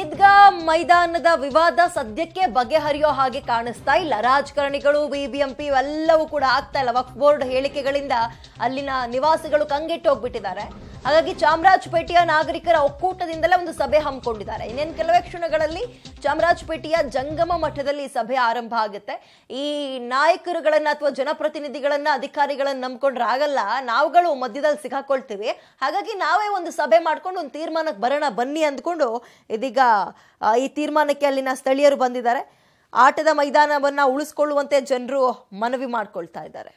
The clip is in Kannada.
ಈದ್ಗಾ ಮೈದಾನದ ವಿವಾದ ಸದ್ಯಕ್ಕೆ ಬಗೆಹರಿಯೋ ಹಾಗೆ ಕಾಣಿಸ್ತಾ ಇಲ್ಲ ರಾಜಕಾರಣಿಗಳು ಬಿಬಿಎಂಪಿ ಇವೆಲ್ಲವೂ ಕೂಡ ಆಗ್ತಾ ಇಲ್ಲ ವಕ್ ಬೋರ್ಡ್ ಹೇಳಿಕೆಗಳಿಂದ ಅಲ್ಲಿನ ನಿವಾಸಿಗಳು ಕಂಗೆಟ್ಟು ಹೋಗ್ಬಿಟ್ಟಿದ್ದಾರೆ ಹಾಗಾಗಿ ಚಾಮರಾಜಪೇಟೆಯ ನಾಗರಿಕರ ಒಕ್ಕೂಟದಿಂದಲೇ ಒಂದು ಸಭೆ ಹಮ್ಮಿಕೊಂಡಿದ್ದಾರೆ ಇನ್ನೇನು ಕೆಲವೇ ಕ್ಷಣಗಳಲ್ಲಿ ಚಾಮರಾಜಪೇಟೆಯ ಜಂಗಮ ಮಠದಲ್ಲಿ ಸಭೆ ಆರಂಭ ಆಗುತ್ತೆ ಈ ನಾಯಕರುಗಳನ್ನ ಅಥವಾ ಜನಪ್ರತಿನಿಧಿಗಳನ್ನ ಅಧಿಕಾರಿಗಳನ್ನ ನಂಬ್ಕೊಂಡ್ರೆ ಆಗಲ್ಲ ನಾವುಗಳು ಮಧ್ಯದಲ್ಲಿ ಸಿಗಾಕೊಳ್ತೀವಿ ಹಾಗಾಗಿ ನಾವೇ ಒಂದು ಸಭೆ ಮಾಡ್ಕೊಂಡು ಒಂದು ತೀರ್ಮಾನಕ್ಕೆ ಬರೋಣ ಬನ್ನಿ ಅಂದ್ಕೊಂಡು ಇದೀಗ ಈ ತೀರ್ಮಾನಕ್ಕೆ ಅಲ್ಲಿನ ಸ್ಥಳೀಯರು ಬಂದಿದ್ದಾರೆ ಆಟದ ಮೈದಾನವನ್ನ ಉಳಿಸ್ಕೊಳ್ಳುವಂತೆ ಜನರು ಮನವಿ ಮಾಡ್ಕೊಳ್ತಾ ಇದ್ದಾರೆ